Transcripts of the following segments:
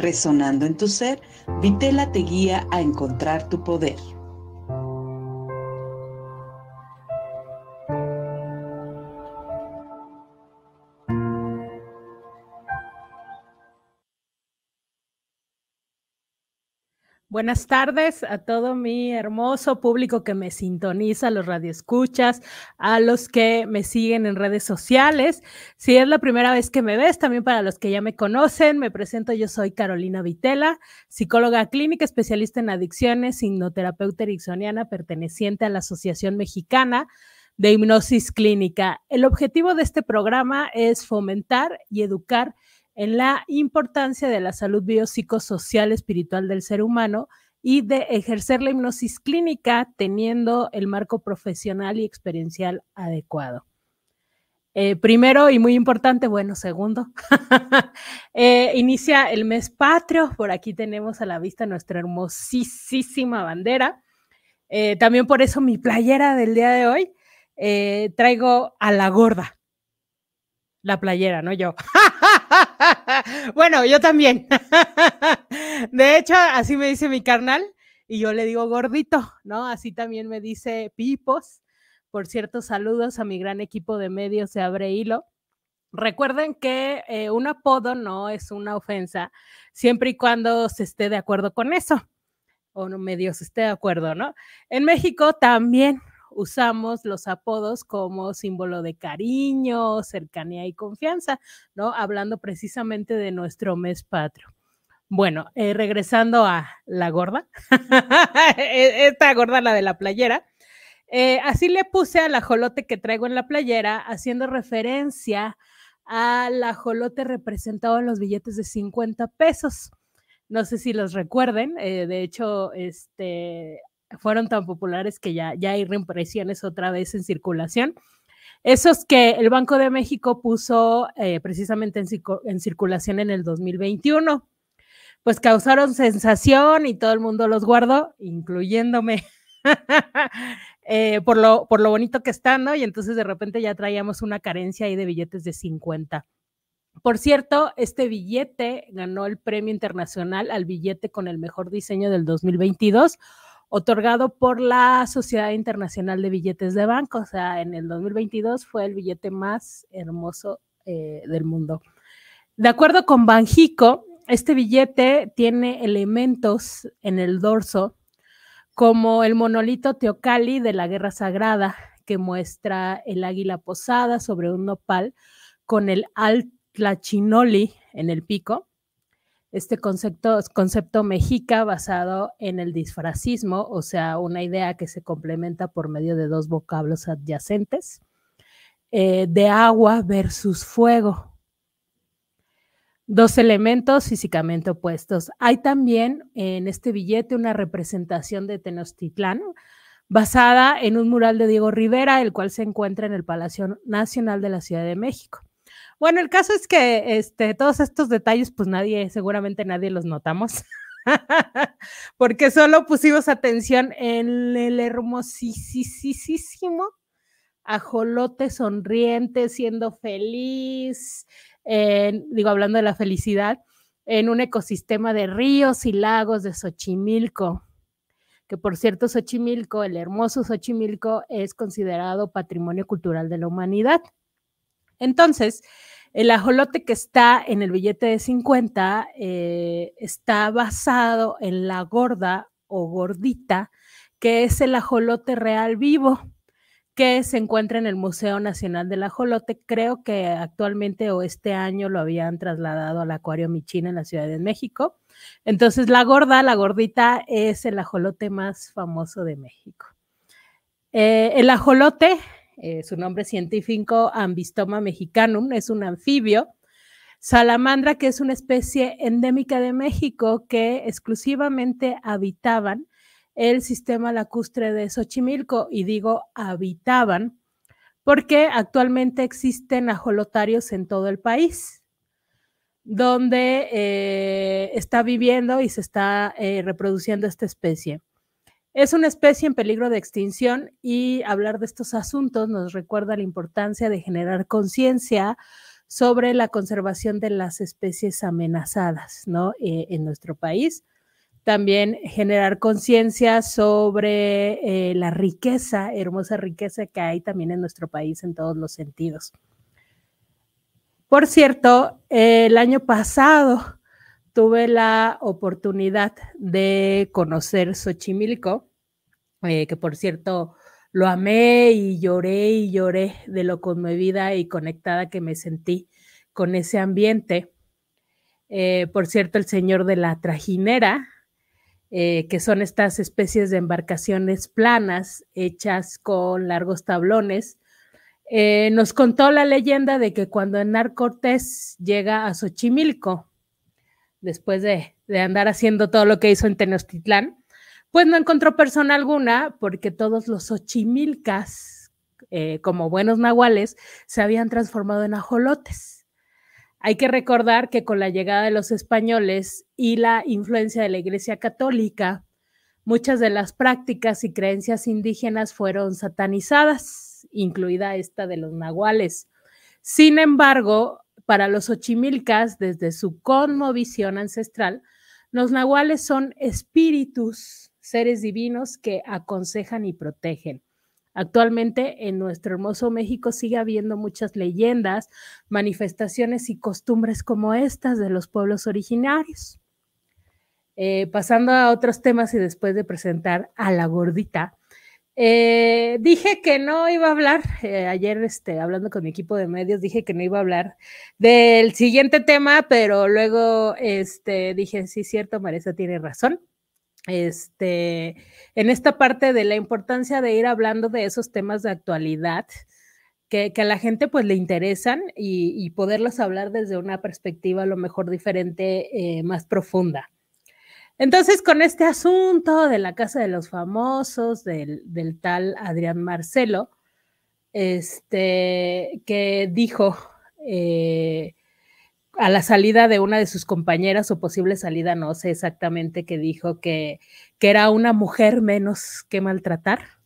Resonando en tu ser, Vitela te guía a encontrar tu poder. Buenas tardes a todo mi hermoso público que me sintoniza, a los radioescuchas, a los que me siguen en redes sociales. Si es la primera vez que me ves, también para los que ya me conocen, me presento, yo soy Carolina Vitela, psicóloga clínica, especialista en adicciones, hipnoterapeuta ericksoniana, perteneciente a la Asociación Mexicana de Hipnosis Clínica. El objetivo de este programa es fomentar y educar en la importancia de la salud biopsicosocial espiritual del ser humano y de ejercer la hipnosis clínica teniendo el marco profesional y experiencial adecuado. Eh, primero y muy importante, bueno, segundo, eh, inicia el mes patrio. Por aquí tenemos a la vista nuestra hermosísima bandera. Eh, también por eso mi playera del día de hoy traigo a la gorda. La playera, no yo. bueno, yo también. de hecho, así me dice mi carnal y yo le digo gordito, ¿no? Así también me dice Pipos. Por cierto, saludos a mi gran equipo de medios de Abre Hilo. Recuerden que eh, un apodo no es una ofensa siempre y cuando se esté de acuerdo con eso, o no medio esté de acuerdo, ¿no? En México también usamos los apodos como símbolo de cariño, cercanía y confianza, ¿no? Hablando precisamente de nuestro mes patrio. Bueno, eh, regresando a la gorda, e, esta gorda, la de la playera, eh, así le puse al ajolote que traigo en la playera, haciendo referencia al ajolote representado en los billetes de 50 pesos. No sé si los recuerden, eh, de hecho, este, fueron tan populares que ya, ya hay reimpresiones otra vez en circulación. Esos que el Banco de México puso eh, precisamente en, circulación en el 2021, pues causaron sensación y todo el mundo los guardó, incluyéndome, eh, por, lo, por lo bonito que están, ¿no? Y entonces de repente ya traíamos una carencia ahí de billetes de 50. Por cierto, este billete ganó el premio internacional al billete con el mejor diseño del 2022 otorgado por la Sociedad Internacional de Billetes de Banco. O sea, en el 2022 fue el billete más hermoso eh, del mundo. De acuerdo con Banjico, este billete tiene elementos en el dorso como el monolito Teocali de la Guerra Sagrada, que muestra el águila posada sobre un nopal con el Altlachinoli en el pico este concepto, concepto mexica basado en el disfracismo, o sea, una idea que se complementa por medio de dos vocablos adyacentes, eh, de agua versus fuego. Dos elementos físicamente opuestos. Hay también en este billete una representación de Tenochtitlán basada en un mural de Diego Rivera, el cual se encuentra en el Palacio Nacional de la Ciudad de México. Bueno, el caso es que este, todos estos detalles, pues nadie, seguramente nadie los notamos, porque solo pusimos atención en el hermosísimo ajolote sonriente, siendo feliz, digo, hablando de la felicidad, en un ecosistema de ríos y lagos de Xochimilco que por cierto Xochimilco, el hermoso Xochimilco, es considerado Patrimonio Cultural de la Humanidad. Entonces, el ajolote que está en el billete de 50 eh, está basado en la gorda o gordita, que es el ajolote real vivo que se encuentra en el Museo Nacional del Ajolote. Creo que actualmente o este año lo habían trasladado al Acuario Michina en la Ciudad de México. Entonces, la gorda, la gordita, es el ajolote más famoso de México. Eh, el ajolote eh, su nombre científico Ambistoma mexicanum, es un anfibio. Salamandra, que es una especie endémica de México que exclusivamente habitaban el sistema lacustre de Xochimilco, y digo habitaban porque actualmente existen ajolotarios en todo el país, donde eh, está viviendo y se está eh, reproduciendo esta especie. Es una especie en peligro de extinción y hablar de estos asuntos nos recuerda la importancia de generar conciencia sobre la conservación de las especies amenazadas ¿no? Eh, en nuestro país. También generar conciencia sobre eh, la riqueza, hermosa riqueza que hay también en nuestro país en todos los sentidos. Por cierto, el año pasado tuve la oportunidad de conocer Xochimilco, eh, que por cierto lo amé y lloré y lloré de lo conmovida y conectada que me sentí con ese ambiente. Eh, por cierto, el señor de la trajinera, eh, que son estas especies de embarcaciones planas hechas con largos tablones, nos contó la leyenda de que cuando Hernán Cortés llega a Xochimilco, después de, andar haciendo todo lo que hizo en Tenochtitlán, pues no encontró persona alguna porque todos los ochimilcas, eh, como buenos nahuales, se habían transformado en ajolotes. Hay que recordar que con la llegada de los españoles y la influencia de la Iglesia Católica, muchas de las prácticas y creencias indígenas fueron satanizadas, incluida esta de los nahuales. Sin embargo, para los ochimilcas, desde su conmovisión ancestral, los nahuales son espíritus, seres divinos que aconsejan y protegen. Actualmente en nuestro hermoso México sigue habiendo muchas leyendas, manifestaciones y costumbres como estas de los pueblos originarios. Eh, pasando a otros temas y después de presentar a la gordita, eh, dije que no iba a hablar, eh, ayer este, hablando con mi equipo de medios, dije que no iba a hablar del siguiente tema, pero luego este, dije, sí, cierto, Marisa tiene razón. Este, en esta parte de la importancia de ir hablando de esos temas de actualidad, que, a la gente pues le interesan y, poderlos hablar desde una perspectiva a lo mejor diferente, eh, más profunda. Entonces, con este asunto de la Casa de los Famosos, del, tal Adrián Marcelo, este, que dijo eh, a la salida de una de sus compañeras o posible salida, no sé exactamente, que dijo que era una mujer menos que maltratar.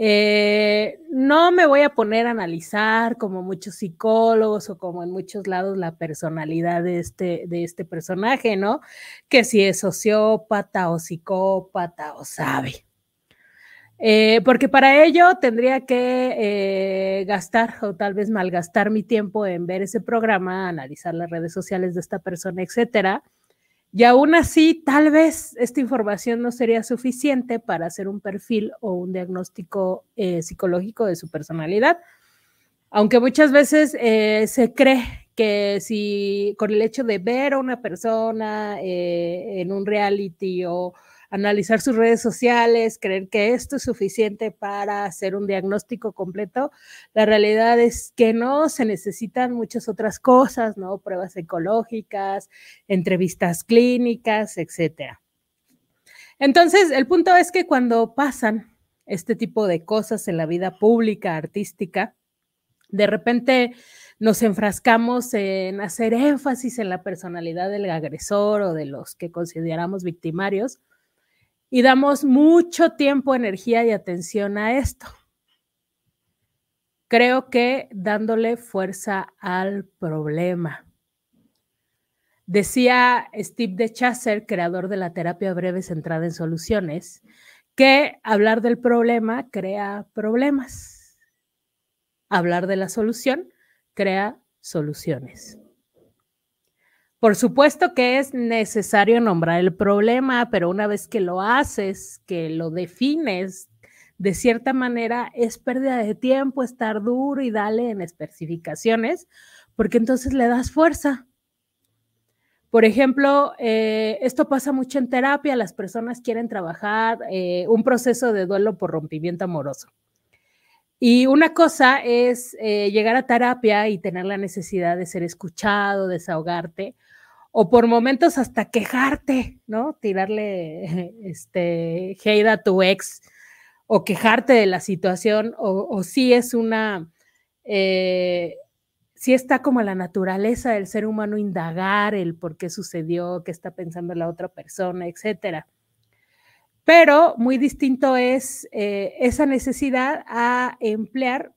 Eh, no me voy a poner a analizar como muchos psicólogos o como en muchos lados la personalidad de este, de este personaje, ¿no? Que si es sociópata o psicópata o sabe. Eh, porque para ello tendría que eh, gastar o tal vez malgastar mi tiempo en ver ese programa, analizar las redes sociales de esta persona, etcétera. Y aún así, tal vez esta información no sería suficiente para hacer un perfil o un diagnóstico eh, psicológico de su personalidad, aunque muchas veces eh, se cree que si con el hecho de ver a una persona eh, en un reality o analizar sus redes sociales, creer que esto es suficiente para hacer un diagnóstico completo. La realidad es que no, se necesitan muchas otras cosas, ¿no? Pruebas ecológicas, entrevistas clínicas, etcétera. Entonces, el punto es que cuando pasan este tipo de cosas en la vida pública, artística, de repente nos enfrascamos en hacer énfasis en la personalidad del agresor o de los que consideramos victimarios, y damos mucho tiempo, energía y atención a esto. Creo que dándole fuerza al problema. Decía Steve de Chasser, creador de la terapia breve centrada en soluciones, que hablar del problema crea problemas. Hablar de la solución crea soluciones. Por supuesto que es necesario nombrar el problema, pero una vez que lo haces, que lo defines de cierta manera, es pérdida de tiempo estar duro y dale en especificaciones, porque entonces le das fuerza. Por ejemplo, eh, esto pasa mucho en terapia, las personas quieren trabajar eh, un proceso de duelo por rompimiento amoroso. Y una cosa es eh, llegar a terapia y tener la necesidad de ser escuchado, desahogarte, o por momentos hasta quejarte, ¿no? Tirarle este, hate a tu ex o quejarte de la situación, o, si es una, eh, si está como la naturaleza del ser humano indagar el por qué sucedió, qué está pensando la otra persona, etcétera. Pero muy distinto es eh, esa necesidad a emplear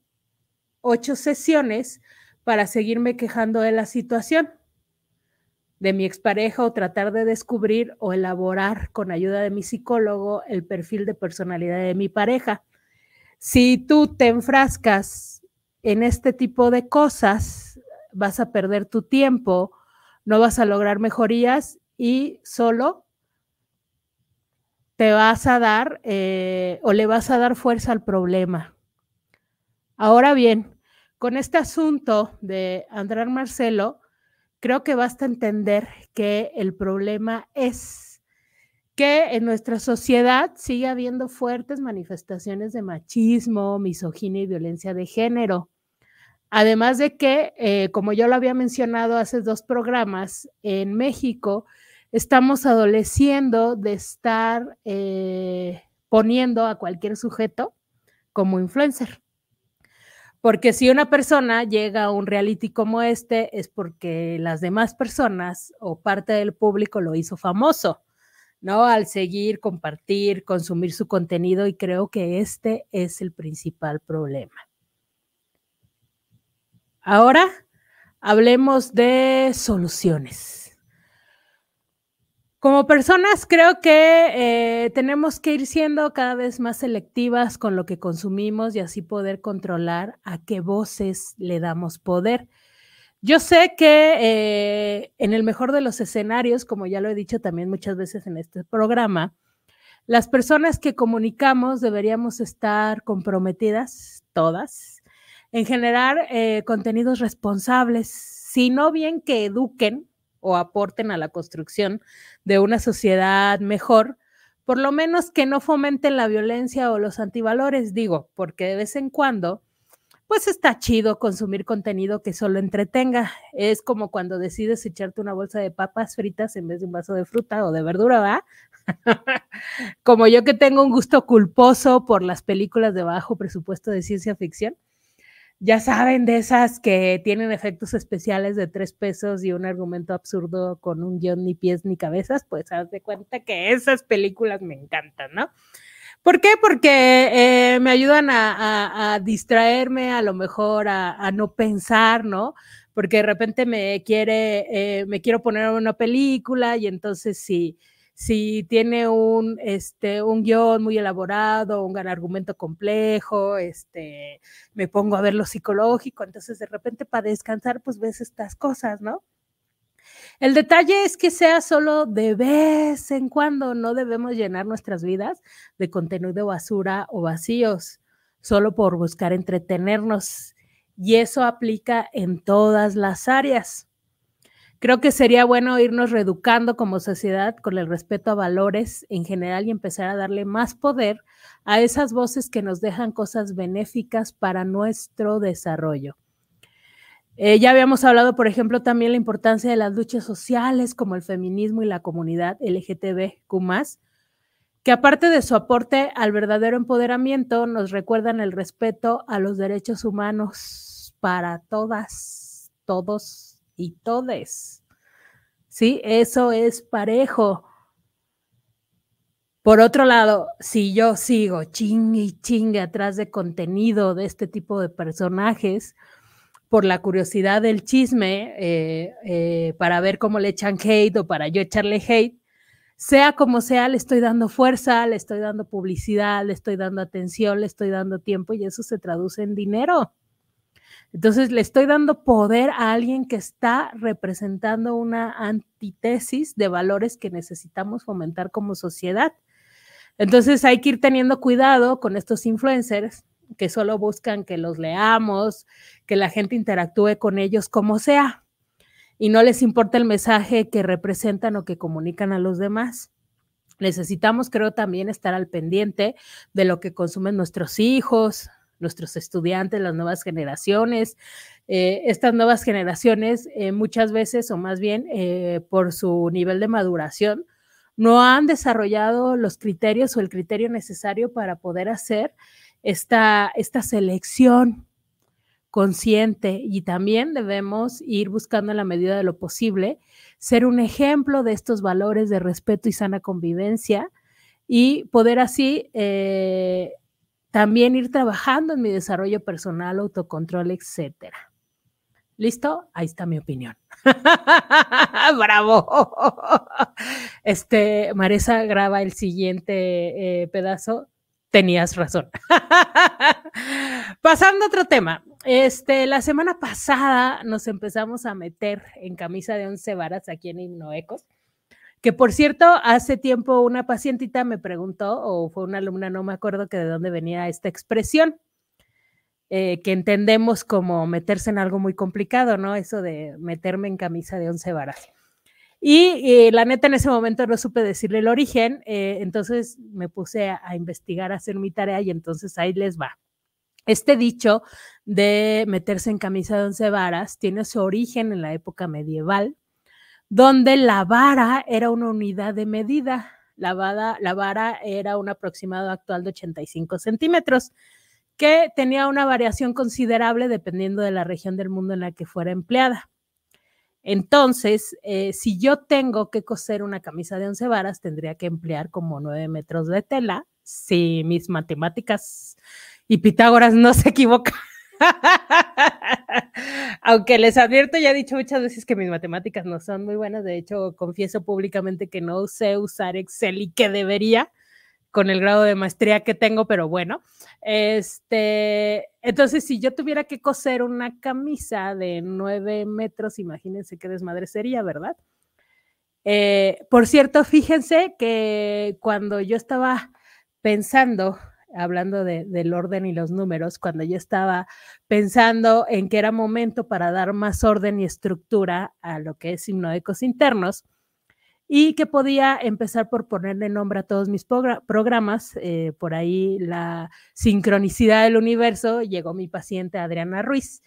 ocho sesiones para seguirme quejando de la situación de mi expareja o tratar de descubrir o elaborar con ayuda de mi psicólogo el perfil de personalidad de mi pareja. Si tú te enfrascas en este tipo de cosas, vas a perder tu tiempo, no vas a lograr mejorías y solo te vas a dar eh, o le vas a dar fuerza al problema. Ahora bien, con este asunto de Andrés Marcelo, creo que basta entender que el problema es que en nuestra sociedad sigue habiendo fuertes manifestaciones de machismo, misoginia y violencia de género. Además de que, eh, como yo lo había mencionado hace dos programas, en México estamos adoleciendo de estar eh, poniendo a cualquier sujeto como influencer. Porque si una persona llega a un reality como este es porque las demás personas o parte del público lo hizo famoso, ¿no? Al seguir, compartir, consumir su contenido y creo que este es el principal problema. Ahora hablemos de soluciones como personas creo que eh, tenemos que ir siendo cada vez más selectivas con lo que consumimos y así poder controlar a qué voces le damos poder. Yo sé que eh, en el mejor de los escenarios, como ya lo he dicho también muchas veces en este programa, las personas que comunicamos deberíamos estar comprometidas, todas, en generar eh, contenidos responsables, si no bien que eduquen, o aporten a la construcción de una sociedad mejor, por lo menos que no fomenten la violencia o los antivalores, digo, porque de vez en cuando, pues está chido consumir contenido que solo entretenga. Es como cuando decides echarte una bolsa de papas fritas en vez de un vaso de fruta o de verdura, ¿va? como yo que tengo un gusto culposo por las películas de bajo presupuesto de ciencia ficción ya saben, de esas que tienen efectos especiales de tres pesos y un argumento absurdo con un guión ni pies ni cabezas, pues haz de cuenta que esas películas me encantan, ¿no? ¿Por qué? Porque eh, me ayudan a, distraerme, a lo mejor a, no pensar, ¿no? Porque de repente me quiere, eh, me quiero poner una película y entonces sí, si tiene un, este, un guión muy elaborado, un gran argumento complejo, este, me pongo a ver lo psicológico, entonces de repente para descansar pues ves estas cosas, ¿no? El detalle es que sea solo de vez en cuando, no debemos llenar nuestras vidas de contenido basura o vacíos, solo por buscar entretenernos. Y eso aplica en todas las áreas. Creo que sería bueno irnos reeducando como sociedad con el respeto a valores en general y empezar a darle más poder a esas voces que nos dejan cosas benéficas para nuestro desarrollo. Eh, ya habíamos hablado, por ejemplo, también la importancia de las luchas sociales como el feminismo y la comunidad LGTBQ, que aparte de su aporte al verdadero empoderamiento, nos recuerdan el respeto a los derechos humanos para todas, todos y todes. ¿Sí? Eso es parejo. Por otro lado, si yo sigo chingue y chingue atrás de contenido de este tipo de personajes, por la curiosidad del chisme, eh, eh, para ver cómo le echan hate o para yo echarle hate, sea como sea, le estoy dando fuerza, le estoy dando publicidad, le estoy dando atención, le estoy dando tiempo y eso se traduce en dinero. Entonces le estoy dando poder a alguien que está representando una antítesis de valores que necesitamos fomentar como sociedad. Entonces hay que ir teniendo cuidado con estos influencers que solo buscan que los leamos, que la gente interactúe con ellos como sea y no les importa el mensaje que representan o que comunican a los demás. Necesitamos, creo, también estar al pendiente de lo que consumen nuestros hijos, nuestros estudiantes, las nuevas generaciones. Eh, estas nuevas generaciones eh, muchas veces, o más bien eh, por su nivel de maduración, no han desarrollado los criterios o el criterio necesario para poder hacer esta, esta selección consciente y también debemos ir buscando en la medida de lo posible ser un ejemplo de estos valores de respeto y sana convivencia y poder así también ir trabajando en mi desarrollo personal, autocontrol, etcétera. ¿Listo? Ahí está mi opinión. ¡Bravo! Este, Maresa graba el siguiente eh, pedazo. Tenías razón. Pasando a otro tema. Este, la semana pasada nos empezamos a meter en camisa de once varas aquí en Innoecos. Que por cierto, hace tiempo una pacientita me preguntó, o fue una alumna, no me acuerdo que de dónde venía esta expresión, eh, que entendemos como meterse en algo muy complicado, ¿no? Eso de meterme en camisa de once varas. Y eh, la neta en ese momento no supe decirle el origen, eh, entonces me puse a, investigar, a hacer mi tarea y entonces ahí les va. Este dicho de meterse en camisa de once varas tiene su origen en la época medieval, donde la vara era una unidad de medida. La vara, era un aproximado actual de 85 centímetros, que tenía una variación considerable dependiendo de la región del mundo en la que fuera empleada. Entonces, eh, si yo tengo que coser una camisa de 11 varas, tendría que emplear como 9 metros de tela, si mis matemáticas y Pitágoras no se equivocan. Aunque les advierto, ya he dicho muchas veces que mis matemáticas no son muy buenas. De hecho, confieso públicamente que no sé usar Excel y que debería con el grado de maestría que tengo, pero bueno. Este, entonces, si yo tuviera que coser una camisa de 9 metros, imagínense qué desmadre sería, ¿verdad? Eh, por cierto, fíjense que cuando yo estaba pensando hablando del orden y los números, cuando yo estaba pensando en que era momento para dar más orden y estructura a lo que es himnoecos internos y que podía empezar por ponerle nombre a todos mis programas. Eh, por ahí la sincronicidad del universo, llegó mi paciente Adriana Ruiz.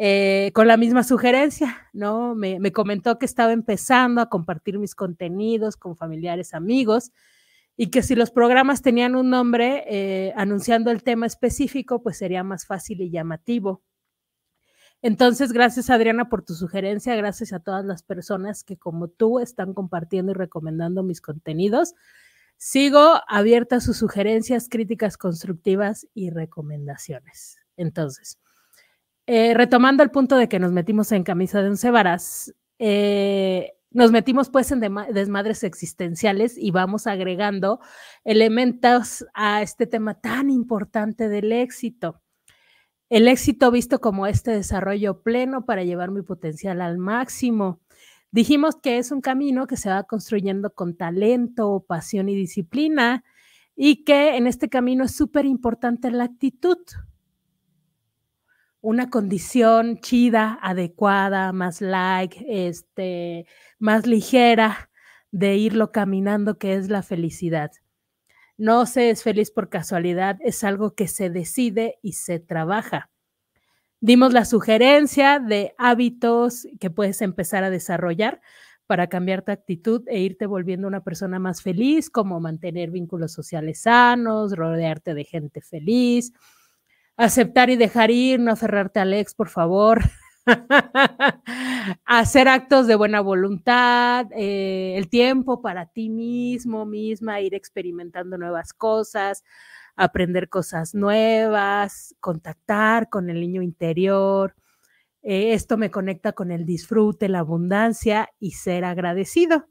Eh, con la misma sugerencia, ¿no? me comentó que estaba empezando a compartir mis contenidos con familiares, amigos, y que si los programas tenían un nombre eh, anunciando el tema específico, pues sería más fácil y llamativo. Entonces, gracias Adriana por tu sugerencia, gracias a todas las personas que como tú están compartiendo y recomendando mis contenidos. Sigo abierta a sus sugerencias, críticas constructivas y recomendaciones. Entonces, eh, retomando el punto de que nos metimos en camisa de once varas, eh, nos metimos pues en desmadres existenciales y vamos agregando elementos a este tema tan importante del éxito. El éxito visto como este desarrollo pleno para llevar mi potencial al máximo. Dijimos que es un camino que se va construyendo con talento, pasión y disciplina y que en este camino es súper importante la actitud, una condición chida, adecuada, más light, este, más ligera de irlo caminando, que es la felicidad. No se es feliz por casualidad, es algo que se decide y se trabaja. Dimos la sugerencia de hábitos que puedes empezar a desarrollar para cambiar tu actitud e irte volviendo una persona más feliz, como mantener vínculos sociales sanos, rodearte de gente feliz, aceptar y dejar ir, no aferrarte al ex, por favor. hacer actos de buena voluntad, eh, el tiempo para ti mismo, misma, ir experimentando nuevas cosas, aprender cosas nuevas, contactar con el niño interior. Eh, esto me conecta con el disfrute, la abundancia y ser agradecido.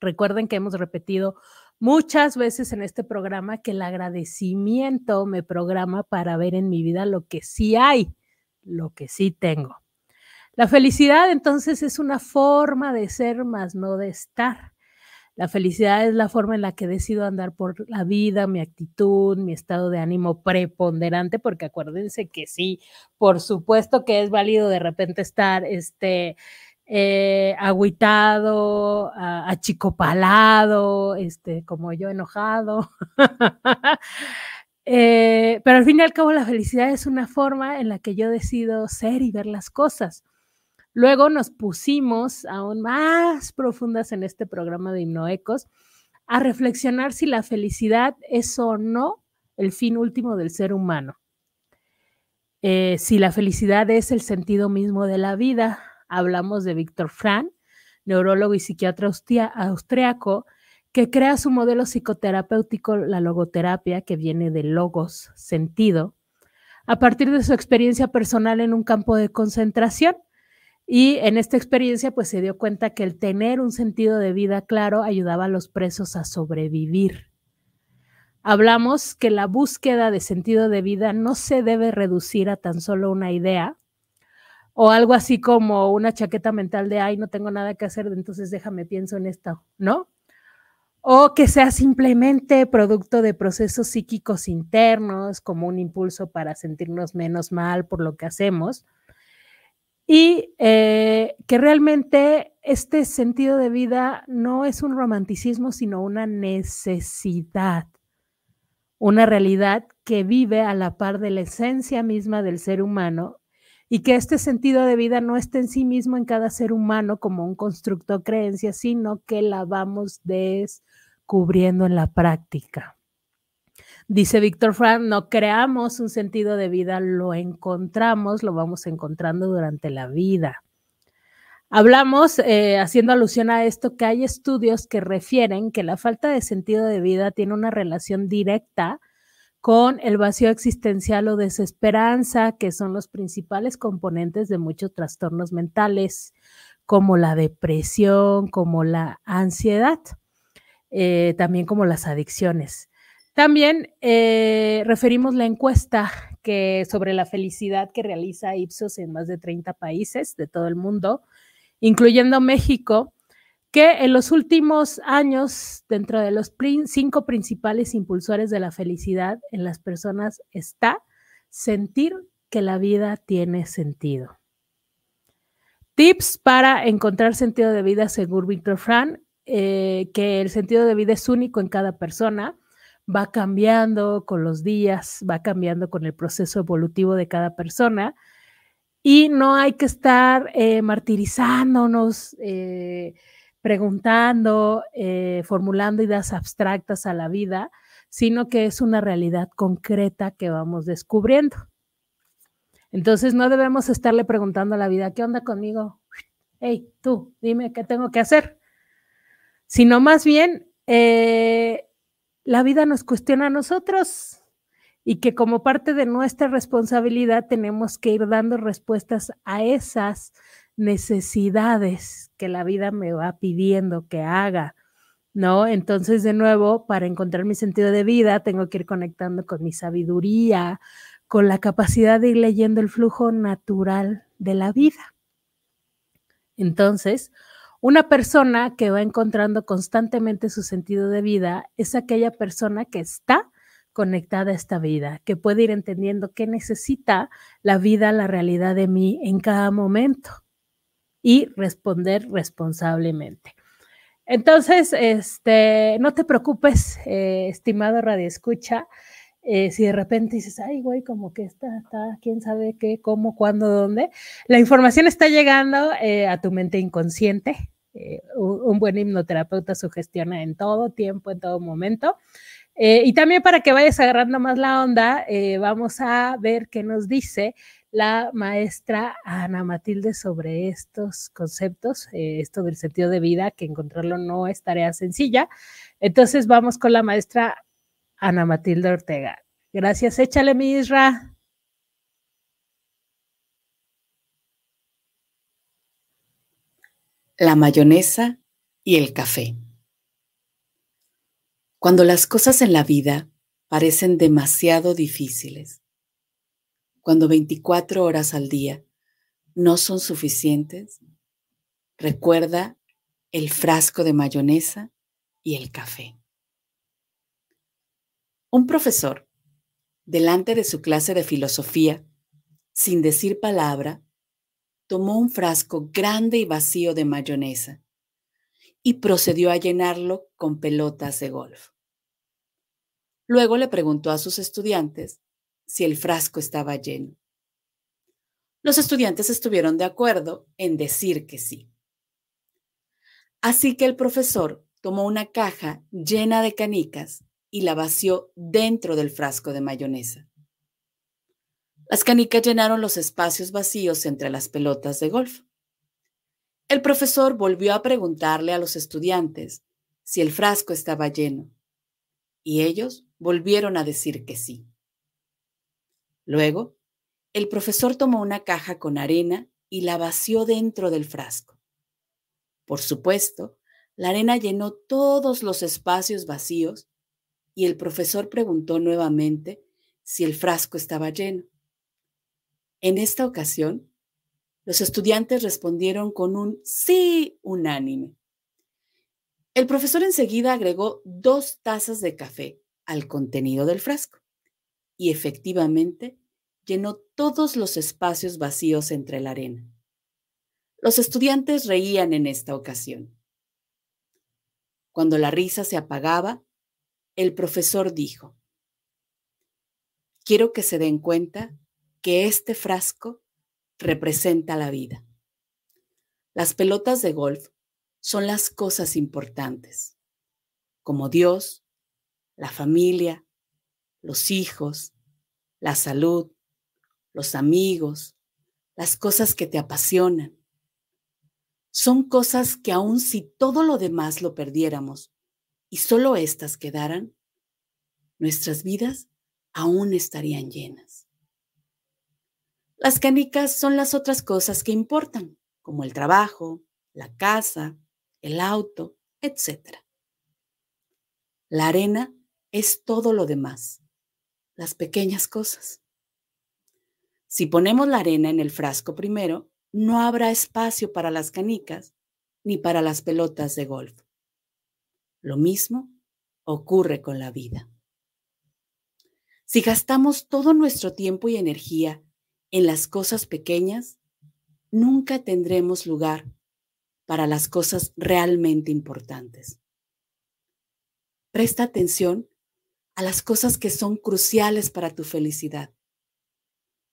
Recuerden que hemos repetido muchas veces en este programa que el agradecimiento me programa para ver en mi vida lo que sí hay, lo que sí tengo. La felicidad entonces es una forma de ser más no de estar. La felicidad es la forma en la que decido andar por la vida, mi actitud, mi estado de ánimo preponderante, porque acuérdense que sí, por supuesto que es válido de repente estar este eh, agüitado, achicopalado, este, como yo enojado. Eh, pero al fin y al cabo la felicidad es una forma en la que yo decido ser y ver las cosas. Luego nos pusimos aún más profundas en este programa de Himnoecos a reflexionar si la felicidad es o no el fin último del ser humano. Eh, si la felicidad es el sentido mismo de la vida, hablamos de Víctor Frank, neurólogo y psiquiatra austriaco, que crea su modelo psicoterapéutico, la logoterapia, que viene de logos, sentido, a partir de su experiencia personal en un campo de concentración. Y en esta experiencia, pues se dio cuenta que el tener un sentido de vida claro ayudaba a los presos a sobrevivir. Hablamos que la búsqueda de sentido de vida no se debe reducir a tan solo una idea, o algo así como una chaqueta mental de, ay, no tengo nada que hacer, entonces déjame pienso en esto, ¿no? O que sea simplemente producto de procesos psíquicos internos, como un impulso para sentirnos menos mal por lo que hacemos. Y eh, que realmente este sentido de vida no es un romanticismo, sino una necesidad, una realidad que vive a la par de la esencia misma del ser humano y que este sentido de vida no está en sí mismo en cada ser humano como un constructo creencia, sino que la vamos descubriendo en la práctica. Dice Víctor Frank, no creamos un sentido de vida, lo encontramos, lo vamos encontrando durante la vida. Hablamos, eh, haciendo alusión a esto, que hay estudios que refieren que la falta de sentido de vida tiene una relación directa con el vacío existencial o desesperanza, que son los principales componentes de muchos trastornos mentales, como la depresión, como la ansiedad, eh, también como las adicciones. También eh, referimos la encuesta que, sobre la felicidad que realiza Ipsos en más de 30 países de todo el mundo, incluyendo México, que en los últimos años, dentro de los cinco principales impulsores de la felicidad en las personas, está sentir que la vida tiene sentido. Tips para encontrar sentido de vida según Víctor Fran, eh, que el sentido de vida es único en cada persona, va cambiando con los días, va cambiando con el proceso evolutivo de cada persona y no hay que estar eh, martirizándonos. Eh, preguntando, eh, formulando ideas abstractas a la vida, sino que es una realidad concreta que vamos descubriendo. Entonces no debemos estarle preguntando a la vida, ¿qué onda conmigo? Hey, tú, dime qué tengo que hacer. Sino más bien, eh, la vida nos cuestiona a nosotros y que como parte de nuestra responsabilidad tenemos que ir dando respuestas a esas necesidades que la vida me va pidiendo que haga, ¿no? Entonces, de nuevo, para encontrar mi sentido de vida, tengo que ir conectando con mi sabiduría, con la capacidad de ir leyendo el flujo natural de la vida. Entonces, una persona que va encontrando constantemente su sentido de vida es aquella persona que está conectada a esta vida, que puede ir entendiendo qué necesita la vida, la realidad de mí en cada momento y responder responsablemente. Entonces, este, no te preocupes, eh, estimado Radio Escucha, eh, si de repente dices, ay, güey, como que está, está, quién sabe qué, cómo, cuándo, dónde, la información está llegando eh, a tu mente inconsciente. Un, un, buen hipnoterapeuta sugestiona en todo tiempo, en todo momento. y también para que vayas agarrando más la onda, vamos a ver qué nos dice la maestra Ana Matilde sobre estos conceptos, eh, esto del sentido de vida, que encontrarlo no es tarea sencilla. Entonces vamos con la maestra Ana Matilde Ortega. Gracias, échale mi Isra. La mayonesa y el café. Cuando las cosas en la vida parecen demasiado difíciles, cuando 24 horas al día no son suficientes, recuerda el frasco de mayonesa y el café. Un profesor, delante de su clase de filosofía, sin decir palabra, tomó un frasco grande y vacío de mayonesa y procedió a llenarlo con pelotas de golf. Luego le preguntó a sus estudiantes si el frasco estaba lleno. Los estudiantes estuvieron de acuerdo en decir que sí. Así que el profesor tomó una caja llena de canicas y la vació dentro del frasco de mayonesa. Las canicas llenaron los espacios vacíos entre las pelotas de golf. El profesor volvió a preguntarle a los estudiantes si el frasco estaba lleno, y ellos volvieron a decir que sí. Luego, el profesor tomó una caja con arena y la vació dentro del frasco. Por supuesto, la arena llenó todos los espacios vacíos y el profesor preguntó nuevamente si el frasco estaba lleno. En esta ocasión, los estudiantes respondieron con un sí unánime. El profesor enseguida agregó dos tazas de café al contenido del frasco y efectivamente llenó todos los espacios vacíos entre la arena. Los estudiantes reían en esta ocasión. Cuando la risa se apagaba, el profesor dijo, quiero que se den cuenta que este frasco representa la vida. Las pelotas de golf son las cosas importantes, como Dios, la familia, los hijos, la salud, los amigos, las cosas que te apasionan. Son cosas que aun si todo lo demás lo perdiéramos y solo éstas quedaran, nuestras vidas aún estarían llenas. Las canicas son las otras cosas que importan, como el trabajo, la casa, el auto, etc. La arena es todo lo demás las pequeñas cosas. Si ponemos la arena en el frasco primero, no habrá espacio para las canicas ni para las pelotas de golf. Lo mismo ocurre con la vida. Si gastamos todo nuestro tiempo y energía en las cosas pequeñas, nunca tendremos lugar para las cosas realmente importantes. Presta atención a las cosas que son cruciales para tu felicidad.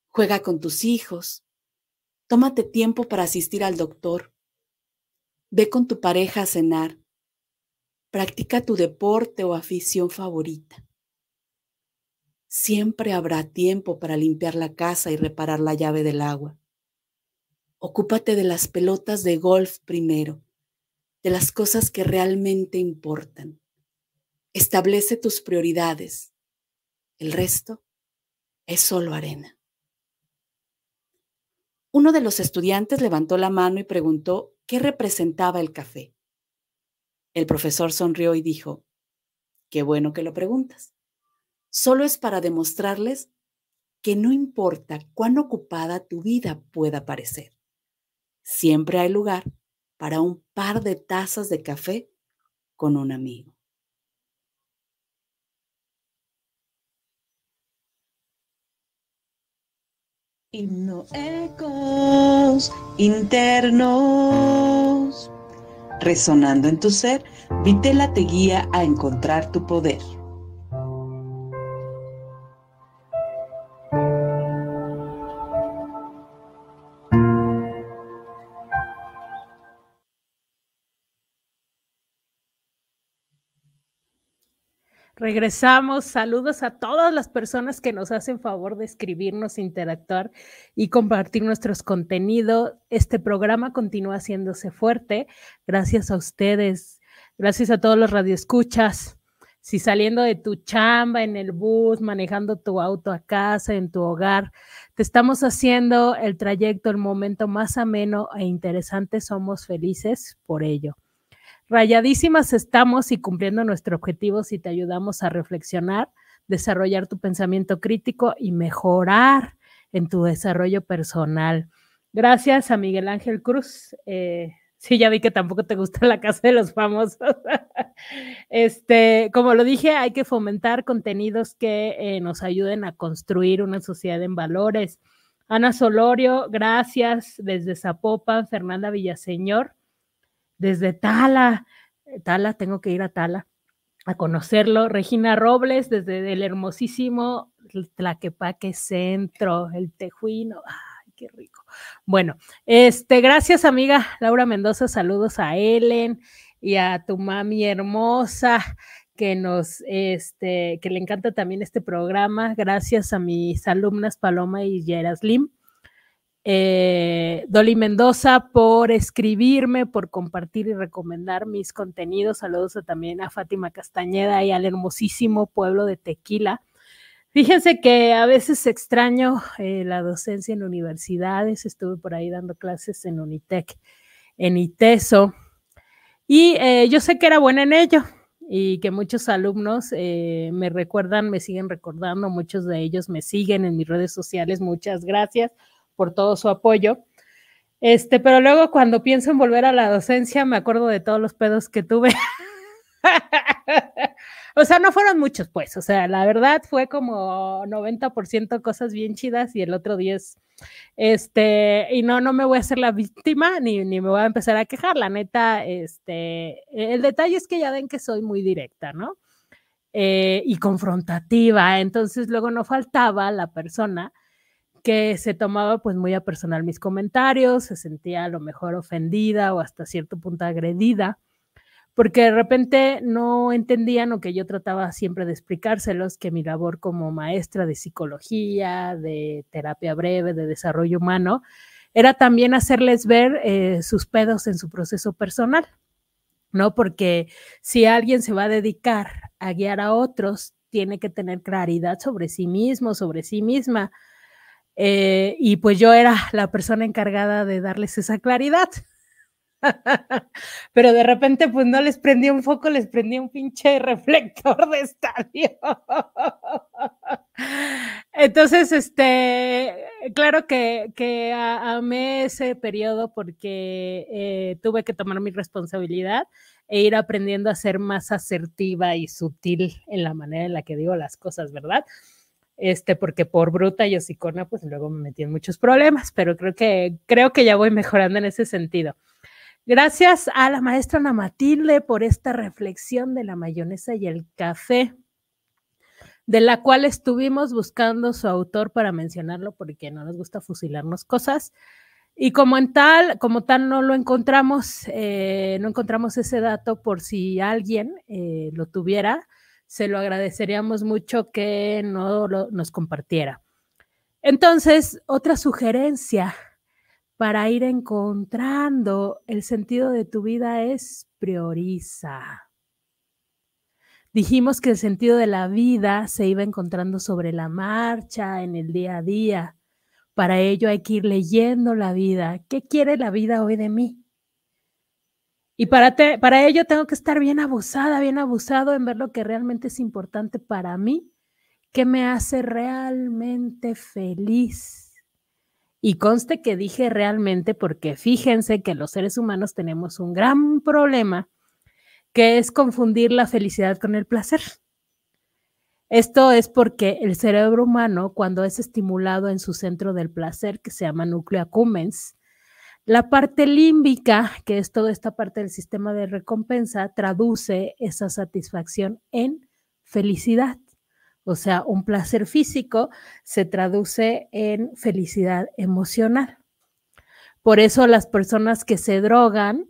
Juega con tus hijos. Tómate tiempo para asistir al doctor. Ve con tu pareja a cenar. Practica tu deporte o afición favorita. Siempre habrá tiempo para limpiar la casa y reparar la llave del agua. Ocúpate de las pelotas de golf primero, de las cosas que realmente importan. Establece tus prioridades. El resto es solo arena. Uno de los estudiantes levantó la mano y preguntó qué representaba el café. El profesor sonrió y dijo, qué bueno que lo preguntas. Solo es para demostrarles que no importa cuán ocupada tu vida pueda parecer, siempre hay lugar para un par de tazas de café con un amigo. Himno ecos internos. Resonando en tu ser, Vitela te guía a encontrar tu poder. Regresamos. Saludos a todas las personas que nos hacen favor de escribirnos, interactuar y compartir nuestros contenidos. Este programa continúa haciéndose fuerte. Gracias a ustedes. Gracias a todos los radioescuchas. Si saliendo de tu chamba, en el bus, manejando tu auto a casa, en tu hogar, te estamos haciendo el trayecto, el momento más ameno e interesante, somos felices por ello. Rayadísimas estamos y cumpliendo nuestro objetivo si te ayudamos a reflexionar, desarrollar tu pensamiento crítico y mejorar en tu desarrollo personal. Gracias a Miguel Ángel Cruz. Eh, sí, ya vi que tampoco te gusta la casa de los famosos. este, como lo dije, hay que fomentar contenidos que eh, nos ayuden a construir una sociedad en valores. Ana Solorio, gracias desde Zapopan, Fernanda Villaseñor desde Tala, eh, Tala, tengo que ir a Tala a conocerlo. Regina Robles, desde el hermosísimo Tlaquepaque Centro, el Tejuino. Ay, qué rico. Bueno, este, gracias, amiga Laura Mendoza. Saludos a Ellen y a tu mami hermosa que nos, este, que le encanta también este programa. Gracias a mis alumnas Paloma y Yera Slim. Eh, Dolly Mendoza por escribirme, por compartir y recomendar mis contenidos. Saludos también a Fátima Castañeda y al hermosísimo pueblo de Tequila. Fíjense que a veces extraño eh, la docencia en universidades. Estuve por ahí dando clases en Unitec, en ITESO. Y eh, yo sé que era buena en ello y que muchos alumnos me recuerdan, me siguen recordando, muchos de ellos me siguen en mis redes sociales. Muchas gracias por todo su apoyo. Este, pero luego cuando pienso en volver a la docencia, me acuerdo de todos los pedos que tuve. o sea, no fueron muchos, pues. O sea, la verdad fue como 90% cosas bien chidas y el otro 10. Este, y no, no me voy a hacer la víctima ni, me voy a empezar a quejar. La neta, este, el detalle es que ya ven que soy muy directa, ¿no? Eh, y confrontativa. Entonces, luego no faltaba la persona que se tomaba pues muy a personal mis comentarios, se sentía a lo mejor ofendida o hasta cierto punto agredida, porque de repente no entendían o que yo trataba siempre de explicárselos que mi labor como maestra de psicología, de terapia breve, de desarrollo humano, era también hacerles ver eh, sus pedos en su proceso personal, ¿no? Porque si alguien se va a dedicar a guiar a otros, tiene que tener claridad sobre sí mismo, sobre sí misma, eh, y pues yo era la persona encargada de darles esa claridad. Pero de repente, pues no les prendí un foco, les prendí un pinche reflector de estadio. Entonces, este, claro que, que amé ese periodo porque eh, tuve que tomar mi responsabilidad e ir aprendiendo a ser más asertiva y sutil en la manera en la que digo las cosas, ¿verdad? este, porque por bruta y hocicona, pues luego me metí en muchos problemas, pero creo que, creo que ya voy mejorando en ese sentido. Gracias a la maestra Ana Matilde por esta reflexión de la mayonesa y el café, de la cual estuvimos buscando su autor para mencionarlo porque no nos gusta fusilarnos cosas. Y como en tal, como tal no lo encontramos, eh, no encontramos ese dato por si alguien eh, lo tuviera se lo agradeceríamos mucho que no nos compartiera. Entonces, otra sugerencia para ir encontrando el sentido de tu vida es prioriza. Dijimos que el sentido de la vida se iba encontrando sobre la marcha, en el día a día. Para ello hay que ir leyendo la vida. ¿Qué quiere la vida hoy de mí? Y para, para ello tengo que estar bien abusada, bien abusado en ver lo que realmente es importante para mí, que me hace realmente feliz. Y conste que dije realmente porque fíjense que los seres humanos tenemos un gran problema que es confundir la felicidad con el placer. Esto es porque el cerebro humano, cuando es estimulado en su centro del placer, que se llama núcleo accumbens, la parte límbica, que es toda esta parte del sistema de recompensa, traduce esa satisfacción en felicidad. O sea, un placer físico se traduce en felicidad emocional. Por eso las personas que se drogan,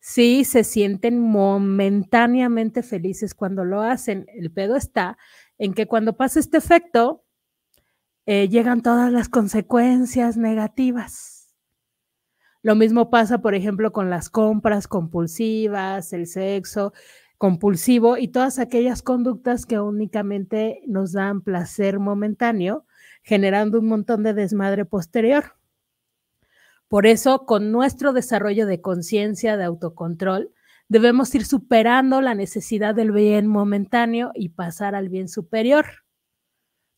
sí se sienten momentáneamente felices cuando lo hacen. El pedo está en que cuando pasa este efecto, eh, llegan todas las consecuencias negativas. Lo mismo pasa, por ejemplo, con las compras compulsivas, el sexo compulsivo y todas aquellas conductas que únicamente nos dan placer momentáneo, generando un montón de desmadre posterior. Por eso, con nuestro desarrollo de conciencia, de autocontrol, debemos ir superando la necesidad del bien momentáneo y pasar al bien superior.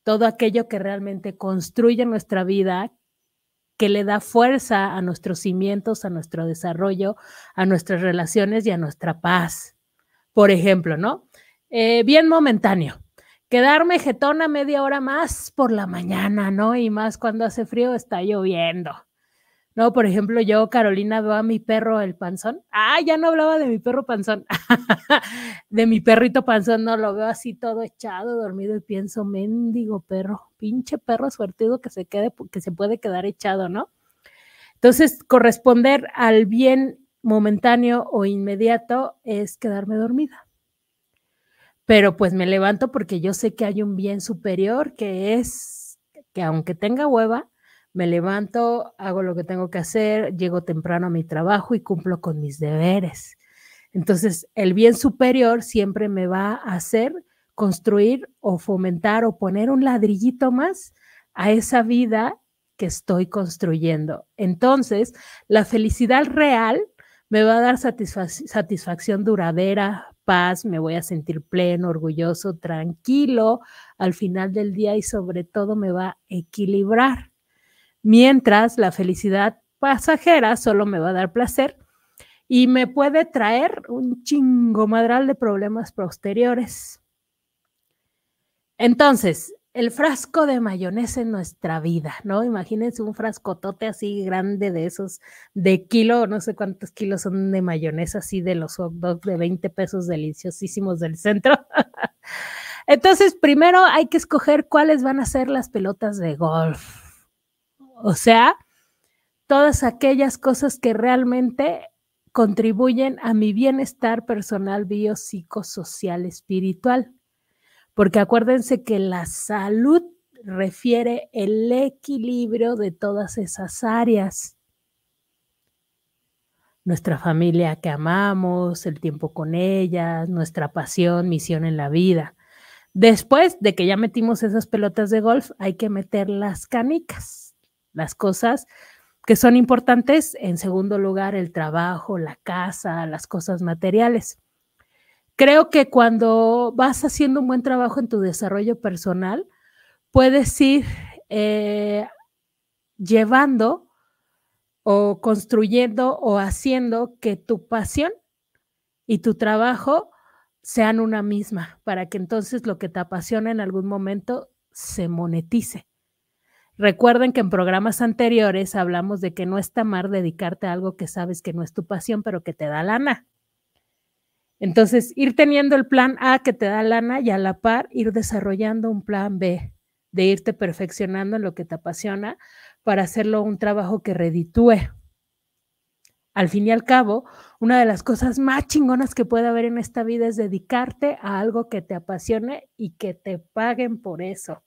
Todo aquello que realmente construye nuestra vida, que le da fuerza a nuestros cimientos, a nuestro desarrollo, a nuestras relaciones y a nuestra paz. Por ejemplo, ¿no? Eh, bien momentáneo. Quedarme jetona media hora más por la mañana, ¿no? Y más cuando hace frío está lloviendo. No, por ejemplo, yo, Carolina, veo a mi perro el panzón. Ah, ya no hablaba de mi perro panzón. de mi perrito panzón, no lo veo así todo echado, dormido y pienso, mendigo perro, pinche perro suertudo que se quede, que se puede quedar echado, ¿no? Entonces, corresponder al bien momentáneo o inmediato es quedarme dormida. Pero pues me levanto porque yo sé que hay un bien superior que es que aunque tenga hueva, me levanto, hago lo que tengo que hacer, llego temprano a mi trabajo y cumplo con mis deberes. Entonces, el bien superior siempre me va a hacer construir o fomentar o poner un ladrillito más a esa vida que estoy construyendo. Entonces, la felicidad real me va a dar satisfacción duradera, paz, me voy a sentir pleno, orgulloso, tranquilo al final del día y sobre todo me va a equilibrar mientras la felicidad pasajera solo me va a dar placer y me puede traer un chingo madral de problemas posteriores. Entonces, el frasco de mayonesa en nuestra vida, ¿no? Imagínense un frascotote así grande de esos de kilo, no sé cuántos kilos son de mayonesa así de los hot dogs de 20 pesos deliciosísimos del centro. Entonces, primero hay que escoger cuáles van a ser las pelotas de golf o sea, todas aquellas cosas que realmente contribuyen a mi bienestar personal, psicosocial, espiritual. Porque acuérdense que la salud refiere el equilibrio de todas esas áreas. Nuestra familia que amamos, el tiempo con ellas, nuestra pasión, misión en la vida. Después de que ya metimos esas pelotas de golf, hay que meter las canicas las cosas que son importantes. En segundo lugar, el trabajo, la casa, las cosas materiales. Creo que cuando vas haciendo un buen trabajo en tu desarrollo personal, puedes ir eh, llevando o construyendo o haciendo que tu pasión y tu trabajo sean una misma, para que entonces lo que te apasiona en algún momento se monetice. Recuerden que en programas anteriores hablamos de que no está mal dedicarte a algo que sabes que no es tu pasión, pero que te da lana. Entonces, ir teniendo el plan A que te da lana y a la par ir desarrollando un plan B de irte perfeccionando en lo que te apasiona para hacerlo un trabajo que reditúe. Al fin y al cabo, una de las cosas más chingonas que puede haber en esta vida es dedicarte a algo que te apasione y que te paguen por eso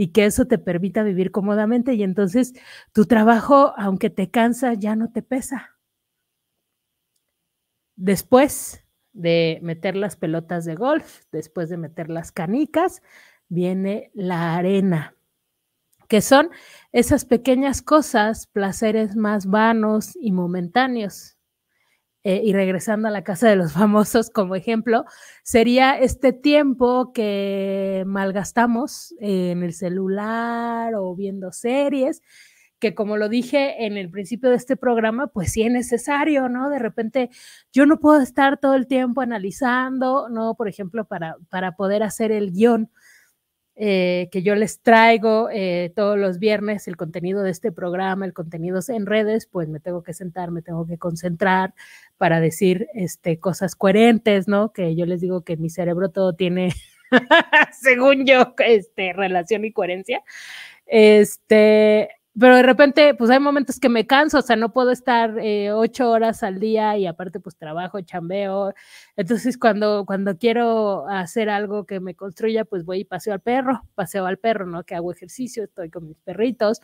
y que eso te permita vivir cómodamente y entonces tu trabajo, aunque te cansa, ya no te pesa. Después de meter las pelotas de golf, después de meter las canicas, viene la arena, que son esas pequeñas cosas, placeres más vanos y momentáneos eh, y regresando a la casa de los famosos como ejemplo, sería este tiempo que malgastamos en el celular o viendo series, que como lo dije en el principio de este programa, pues sí es necesario, ¿no? De repente yo no puedo estar todo el tiempo analizando, ¿no? Por ejemplo, para, para poder hacer el guión eh, que yo les traigo eh, todos los viernes el contenido de este programa, el contenido en redes, pues me tengo que sentar, me tengo que concentrar para decir este, cosas coherentes, ¿no? Que yo les digo que mi cerebro todo tiene, según yo, este, relación y coherencia. Este, pero de repente, pues hay momentos que me canso, o sea, no puedo estar eh, ocho horas al día y aparte pues trabajo, chambeo. Entonces cuando, cuando quiero hacer algo que me construya, pues voy y paseo al perro, paseo al perro, ¿no? Que hago ejercicio, estoy con mis perritos.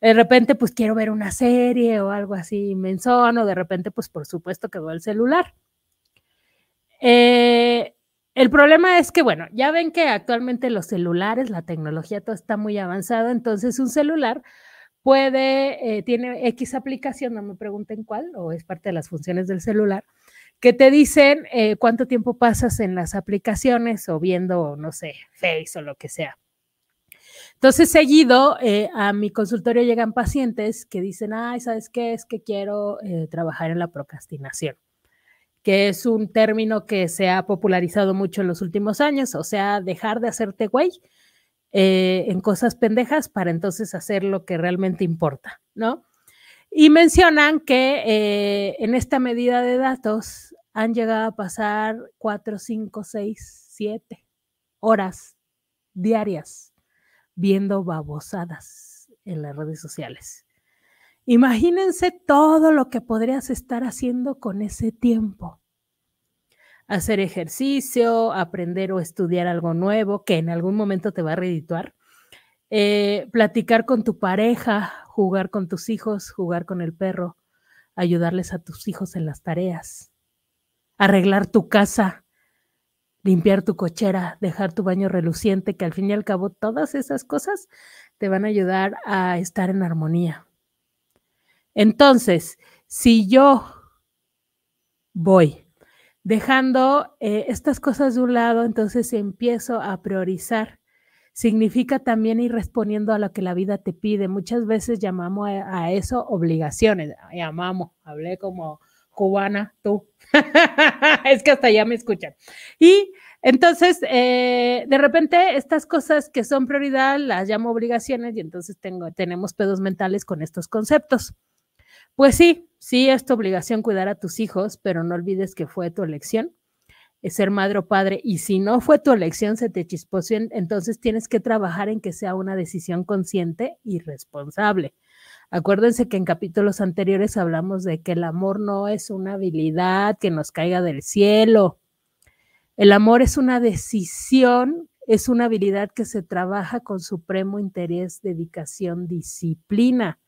De repente, pues quiero ver una serie o algo así mensón, o de repente, pues por supuesto que veo el celular. Eh, el problema es que, bueno, ya ven que actualmente los celulares, la tecnología, todo está muy avanzado, entonces un celular puede, eh, tiene X aplicación, no me pregunten cuál, o es parte de las funciones del celular, que te dicen eh, cuánto tiempo pasas en las aplicaciones o viendo, no sé, Face o lo que sea. Entonces, seguido, eh, a mi consultorio llegan pacientes que dicen, ay, ¿sabes qué? Es que quiero trabajar en la procrastinación que es un término que se ha popularizado mucho en los últimos años, o sea, dejar de hacerte güey eh, en cosas pendejas para entonces hacer lo que realmente importa, ¿no? Y mencionan que eh, en esta medida de datos han llegado a pasar cuatro, cinco, seis, siete horas diarias viendo babosadas en las redes sociales. Imagínense todo lo que podrías estar haciendo con ese tiempo hacer ejercicio, aprender o estudiar algo nuevo que en algún momento te va a redituar, eh, platicar con tu pareja, jugar con tus hijos, jugar con el perro, ayudarles a tus hijos en las tareas, arreglar tu casa, limpiar tu cochera, dejar tu baño reluciente, que al fin y al cabo todas esas cosas te van a ayudar a estar en armonía. Entonces, si yo voy dejando eh, estas cosas de un lado, entonces empiezo a priorizar. Significa también ir respondiendo a lo que la vida te pide. Muchas veces llamamos a, eso obligaciones. Llamamos, hablé como cubana, tú. es que hasta ya me escuchan. Y entonces, eh, de repente, estas cosas que son prioridad las llamo obligaciones y entonces tengo, tenemos pedos mentales con estos conceptos. Pues sí, sí es tu obligación cuidar a tus hijos, pero no olvides que fue tu elección eh, ser madre o padre. Y si no fue tu elección, se te chispó, entonces tienes que trabajar en que sea una decisión consciente y responsable. Acuérdense que en capítulos anteriores hablamos de que el amor no es una habilidad que nos caiga del cielo. El amor es una decisión, es una habilidad que se trabaja con supremo interés, dedicación, disciplina.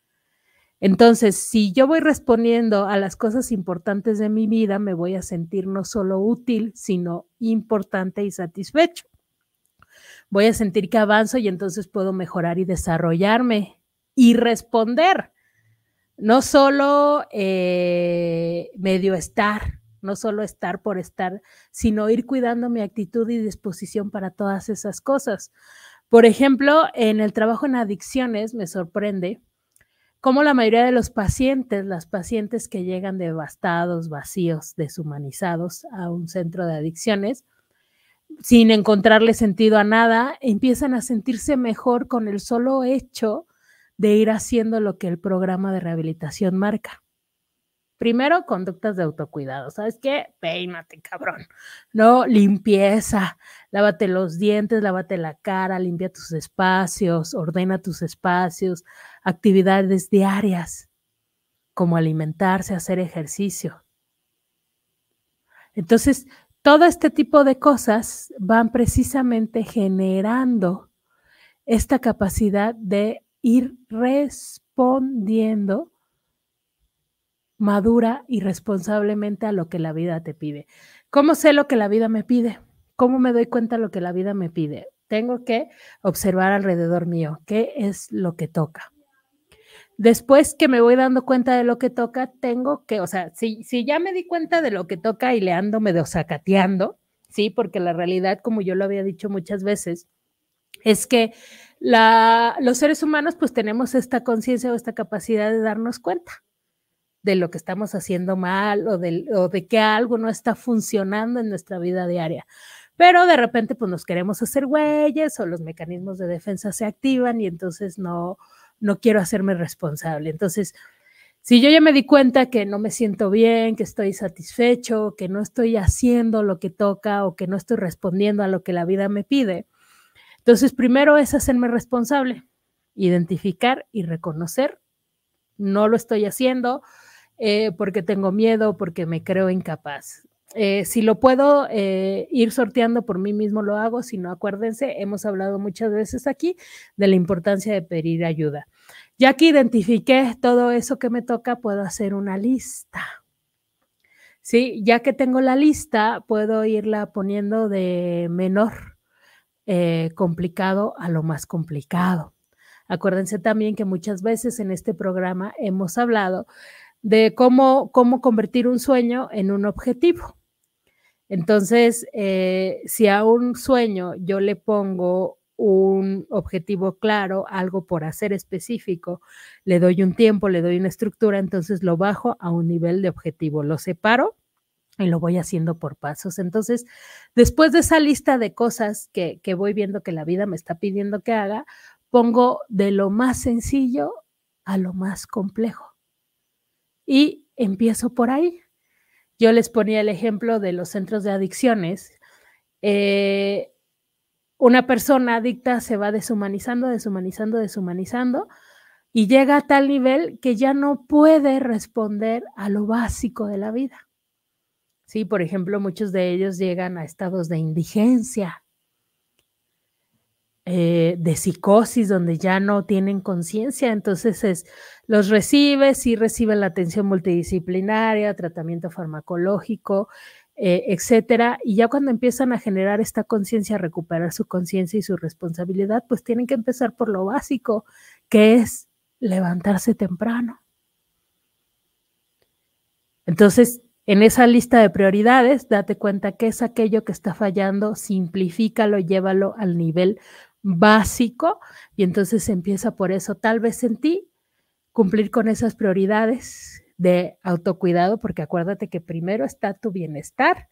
Entonces, si yo voy respondiendo a las cosas importantes de mi vida, me voy a sentir no solo útil, sino importante y satisfecho. Voy a sentir que avanzo y entonces puedo mejorar y desarrollarme y responder. No solo eh, medio estar, no solo estar por estar, sino ir cuidando mi actitud y disposición para todas esas cosas. Por ejemplo, en el trabajo en adicciones me sorprende como la mayoría de los pacientes, las pacientes que llegan devastados, vacíos, deshumanizados a un centro de adicciones, sin encontrarle sentido a nada, empiezan a sentirse mejor con el solo hecho de ir haciendo lo que el programa de rehabilitación marca. Primero, conductas de autocuidado. ¿Sabes qué? Peínate, cabrón. No, limpieza. Lávate los dientes, lávate la cara, limpia tus espacios, ordena tus espacios, actividades diarias, como alimentarse, hacer ejercicio. Entonces, todo este tipo de cosas van precisamente generando esta capacidad de ir respondiendo madura y responsablemente a lo que la vida te pide. ¿Cómo sé lo que la vida me pide? ¿Cómo me doy cuenta de lo que la vida me pide? Tengo que observar alrededor mío qué es lo que toca. Después que me voy dando cuenta de lo que toca, tengo que, o sea, si, si ya me di cuenta de lo que toca y le ando medio sacateando, ¿sí? Porque la realidad, como yo lo había dicho muchas veces, es que la, los seres humanos pues tenemos esta conciencia o esta capacidad de darnos cuenta, de lo que estamos haciendo mal o de, que algo no está funcionando en nuestra vida diaria. Pero de repente, pues nos queremos hacer huellas o los mecanismos de defensa se activan y entonces no, no quiero hacerme responsable. Entonces, si yo ya me di cuenta que no me siento bien, que estoy satisfecho, que no estoy haciendo lo que toca o que no estoy respondiendo a lo que la vida me pide, entonces primero es hacerme responsable, identificar y reconocer, no lo estoy haciendo, eh, porque tengo miedo, porque me creo incapaz. Eh, si lo puedo eh, ir sorteando por mí mismo, lo hago. Si no, acuérdense, hemos hablado muchas veces aquí de la importancia de pedir ayuda. Ya que identifiqué todo eso que me toca, puedo hacer una lista. Sí, ya que tengo la lista, puedo irla poniendo de menor complicado a lo más complicado. Acuérdense también que muchas veces en este programa hemos hablado de cómo, cómo convertir un sueño en un objetivo. Entonces, eh, si a un sueño yo le pongo un objetivo claro, algo por hacer específico, le doy un tiempo, le doy una estructura, entonces lo bajo a un nivel de objetivo, lo separo y lo voy haciendo por pasos. Entonces, después de esa lista de cosas que voy viendo que la vida me está pidiendo que haga, pongo de lo más sencillo a lo más complejo y empiezo por ahí. Yo les ponía el ejemplo de los centros de adicciones. Eh, una persona adicta se va deshumanizando, deshumanizando, deshumanizando y llega a tal nivel que ya no puede responder a lo básico de la vida. Sí, por ejemplo, muchos de ellos llegan a estados de indigencia, eh, de psicosis donde ya no tienen conciencia, entonces es, los recibe, sí reciben la atención multidisciplinaria, tratamiento farmacológico, eh, etcétera, y ya cuando empiezan a generar esta conciencia, recuperar su conciencia y su responsabilidad, pues tienen que empezar por lo básico, que es levantarse temprano. Entonces, en esa lista de prioridades, date cuenta que es aquello que está fallando, simplifícalo, llévalo al nivel básico y entonces empieza por eso, tal vez en ti, cumplir con esas prioridades de autocuidado, porque acuérdate que primero está tu bienestar,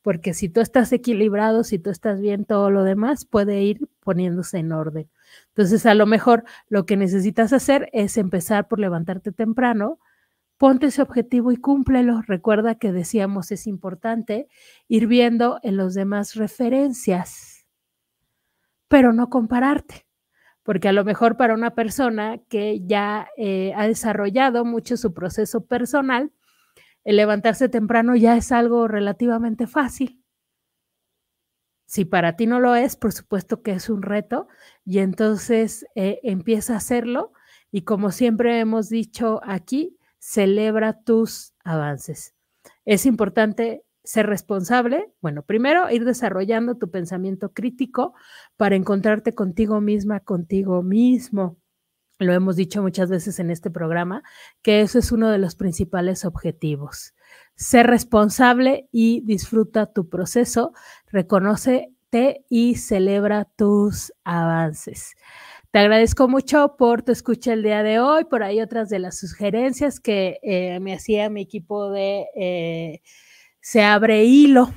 porque si tú estás equilibrado, si tú estás bien, todo lo demás puede ir poniéndose en orden. Entonces, a lo mejor lo que necesitas hacer es empezar por levantarte temprano, ponte ese objetivo y cúmplelo. Recuerda que decíamos es importante ir viendo en los demás referencias pero no compararte, porque a lo mejor para una persona que ya eh, ha desarrollado mucho su proceso personal, el levantarse temprano ya es algo relativamente fácil. Si para ti no lo es, por supuesto que es un reto y entonces eh, empieza a hacerlo y como siempre hemos dicho aquí, celebra tus avances. Es importante ser responsable, bueno, primero ir desarrollando tu pensamiento crítico para encontrarte contigo misma, contigo mismo. Lo hemos dicho muchas veces en este programa, que eso es uno de los principales objetivos. Ser responsable y disfruta tu proceso, reconocete y celebra tus avances. Te agradezco mucho por tu escucha el día de hoy, por ahí otras de las sugerencias que eh, me hacía mi equipo de... Eh, se abre hilo.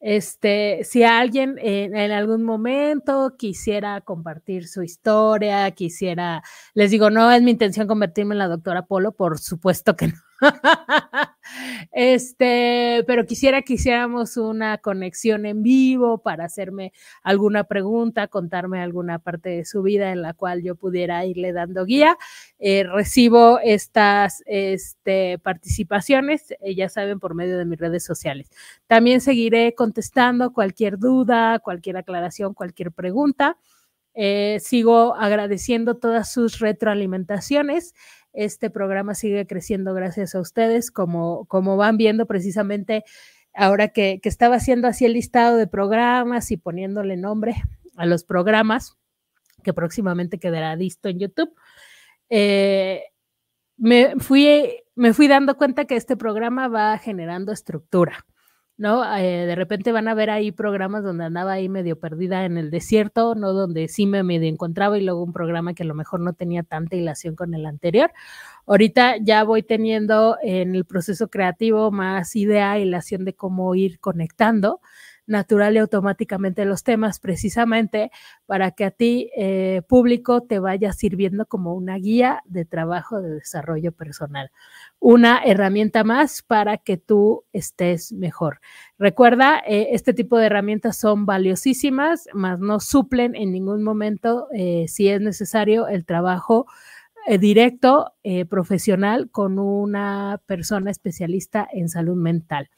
Este, si alguien en, en, algún momento quisiera compartir su historia, quisiera, les digo, no es mi intención convertirme en la doctora Polo, por supuesto que no. Este, pero quisiera que hiciéramos una conexión en vivo para hacerme alguna pregunta, contarme alguna parte de su vida en la cual yo pudiera irle dando guía. Eh, recibo estas este, participaciones, eh, ya saben, por medio de mis redes sociales. También seguiré contestando cualquier duda, cualquier aclaración, cualquier pregunta. Eh, sigo agradeciendo todas sus retroalimentaciones. Este programa sigue creciendo gracias a ustedes, como, como van viendo precisamente ahora que, estaba haciendo así el listado de programas y poniéndole nombre a los programas, que próximamente quedará listo en YouTube. Eh, me, fui, me fui dando cuenta que este programa va generando estructura ¿no? Eh, de repente van a ver ahí programas donde andaba ahí medio perdida en el desierto, ¿no? Donde sí me medio encontraba y luego un programa que a lo mejor no tenía tanta hilación con el anterior. Ahorita ya voy teniendo en el proceso creativo más idea, y hilación de cómo ir conectando natural y automáticamente los temas, precisamente para que a ti, eh, público, te vaya sirviendo como una guía de trabajo de desarrollo personal. Una herramienta más para que tú estés mejor. Recuerda, eh, este tipo de herramientas son valiosísimas, mas no suplen en ningún momento, eh, si es necesario, el trabajo directo, profesional, con una persona especialista en salud mental.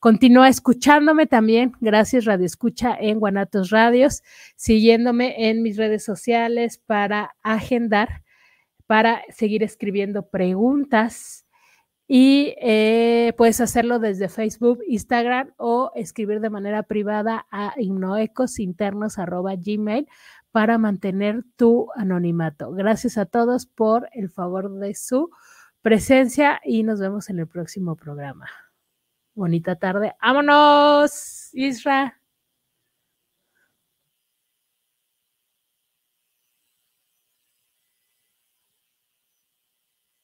Continúa escuchándome también. Gracias, Radio Escucha en Guanatos Radios. Siguiéndome en mis redes sociales para agendar, para seguir escribiendo preguntas. Y eh, puedes hacerlo desde Facebook, Instagram o escribir de manera privada a himnoecosinternos.gmail para mantener tu anonimato. Gracias a todos por el favor de su presencia y nos vemos en el próximo programa bonita tarde. ¡Vámonos, Isra!